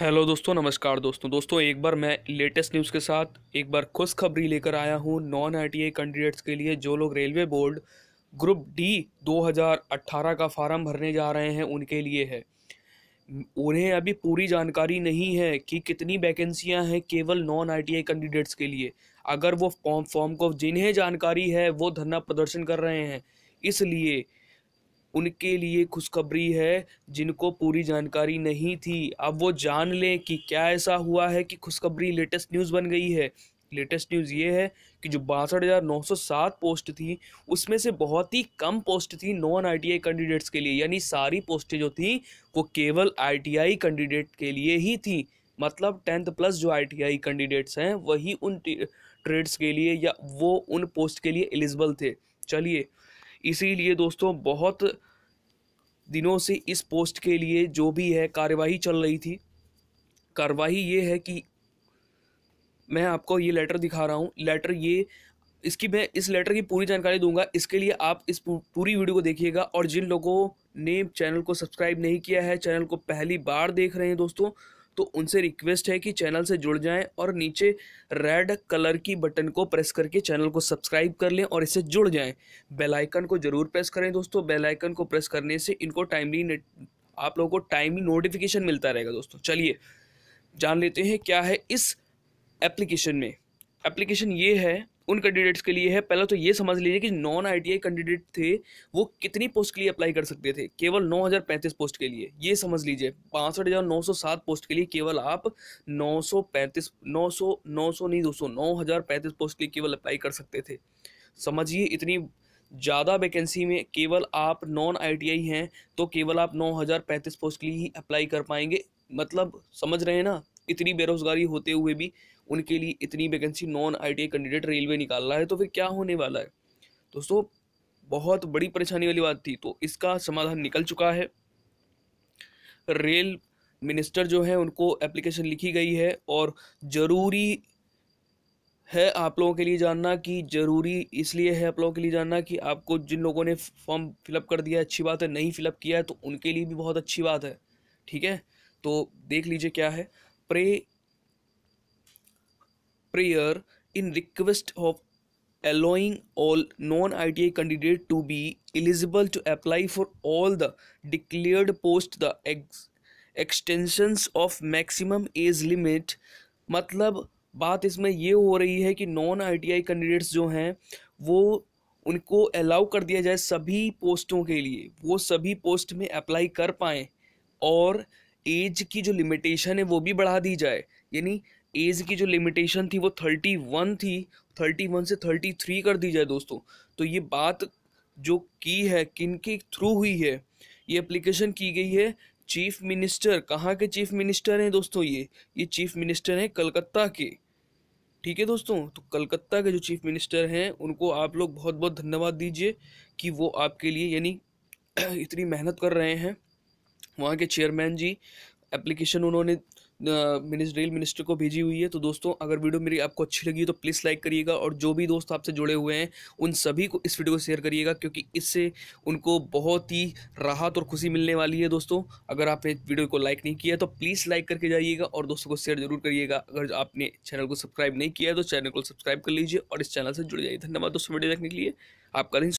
hello दोस्तों नमस्कार दोस्तों दोस्तों एक बार मैं लेटेस्ट न्यूज़ के साथ एक बार खुशखबरी लेकर आया हूँ नॉन आईटीआई कैंडिडेट्स के लिए जो लोग रेलवे बोर्ड ग्रुप डी 2018 का फार्म भरने जा रहे हैं उनके लिए है उन्हें अभी पूरी जानकारी नहीं है कि कितनी वैकेंसियां हैं केवल नॉन आईटीआई कैंडिडेट्स के लिए अगर वो फॉर्म फॉर्म को जिन्हें जानकारी है वो धरना प्रदर्शन कर रहे हैं इसलिए उनके लिए खुशखबरी है जिनको पूरी जानकारी नहीं थी अब वो जान लें कि क्या ऐसा हुआ है कि खुशखबरी लेटेस्ट न्यूज़ बन गई है लेटेस्ट न्यूज़ ये है कि जो बासठ हज़ार नौ सौ सात पोस्ट थी उसमें से बहुत ही कम पोस्ट थी नॉन आईटीआई कैंडिडेट्स के लिए यानी सारी पोस्टें जो थी वो केवल आईटीआई कैंडिडेट के लिए ही थी मतलब टेंथ प्लस जो आईटीआई कैंडिडेट्स हैं वही उन ट्रेड्स के लिए या वो उन पोस्ट के लिए एलिजिबल थे चलिए इसीलिए दोस्तों बहुत दिनों से इस पोस्ट के लिए जो भी है कार्यवाही चल रही थी कार्यवाही ये है कि मैं आपको ये लेटर दिखा रहा हूँ लेटर ये इसकी मैं इस लेटर की पूरी जानकारी दूंगा इसके लिए आप इस पूरी वीडियो को देखिएगा और जिन लोगों ने चैनल को सब्सक्राइब नहीं किया है चैनल को पहली बार देख रहे हैं दोस्तों तो उनसे रिक्वेस्ट है कि चैनल से जुड़ जाएं और नीचे रेड कलर की बटन को प्रेस करके चैनल को सब्सक्राइब कर लें और इससे जुड़ जाएं बेल आइकन को ज़रूर प्रेस करें दोस्तों बेल आइकन को प्रेस करने से इनको टाइमली आप लोगों को टाइमली नोटिफिकेशन मिलता रहेगा दोस्तों चलिए जान लेते हैं क्या है इस एप्लीकेशन में एप्लीकेशन ये है उन कैंडिडेट्स के लिए है पहला तो ये समझ लीजिए कि नॉन आईटीआई कैंडिडेट थे वो कितनी पोस्ट के लिए अप्लाई कर सकते थे केवल नौ पोस्ट के लिए ये समझ लीजिए पांसठ हज़ार नौ सौ सात पोस्ट के लिए केवल आप नौ नौ सौ पैंतीस सौ नौ सौ नहीं दो सौ नौ हज़ार पैंतीस पोस्ट के लिए केवल अप्लाई कर सकते थे समझिए इतनी ज़्यादा वैकेंसी में केवल आप नॉन आईटीआई हैं तो केवल आप पैंतीस पोस्ट के लिए ही अप्लाई कर पाएंगे मतलब समझ रहे हैं ना इतनी बेरोजगारी होते हुए भी उनके लिए इतनी vacancy non I candidate railway निकाल रहा है तो फिर क्या होने वाला है दोस्तों बहुत बड़ी परेशानी वाली बात थी तो इसका समाधान निकल चुका है रेल मिनिस्टर जो है उनको एप्लीकेशन लिखी गई है और ज़रूरी है आप लोगों के लिए जानना कि ज़रूरी इसलिए है आप लोगों के लिए जानना कि आपको जिन लोगों ने फॉर्म फिलअप कर दिया है अच्छी बात है नहीं फिलअप किया है तो उनके लिए भी बहुत अच्छी बात है ठीक है तो देख लीजिए क्या है pray prayer in request of allowing all non iti candidate to be eligible to apply for all the declared post the ex, extensions of maximum age limit मतलब बात इसमें ये हो रही है कि नॉन आईटीआई कैंडिडेट्स जो हैं वो उनको अलाउ कर दिया जाए सभी पोस्टों के लिए वो सभी पोस्ट में अप्लाई कर पाएँ और एज की जो लिमिटेशन है वो भी बढ़ा दी जाए यानी एज की जो लिमिटेशन थी वो थर्टी वन थी थर्टी वन से थर्टी थ्री कर दी जाए दोस्तों तो ये बात जो की है किन के थ्रू हुई है ये एप्लीकेशन की गई है चीफ मिनिस्टर कहाँ के चीफ मिनिस्टर हैं दोस्तों ये ये चीफ मिनिस्टर हैं कलकत्ता के ठीक है दोस्तों तो कलकत्ता के जो चीफ मिनिस्टर हैं उनको आप लोग बहुत बहुत धन्यवाद दीजिए कि वो आपके लिए यानी इतनी मेहनत कर रहे हैं वहाँ के चेयरमैन जी एप्लीकेशन उन्होंने मिनिस्टर रेल मिनिस्टर को भेजी हुई है तो दोस्तों अगर वीडियो मेरी आपको अच्छी लगी तो प्लीज़ लाइक करिएगा और जो भी दोस्त आपसे जुड़े हुए हैं उन सभी को इस वीडियो को शेयर करिएगा क्योंकि इससे उनको बहुत ही राहत और खुशी मिलने वाली है दोस्तों अगर आपने वीडियो को लाइक नहीं किया तो प्लीज़ लाइक करके जाइएगा और दोस्तों को शेयर जरूर करिएगा अगर आपने चैनल को सब्सक्राइब नहीं किया तो चैनल को सब्सक्राइब कर लीजिए और इस चैनल से जुड़ जाइए धन्यवाद दोस्तों वीडियो देखने के लिए आपका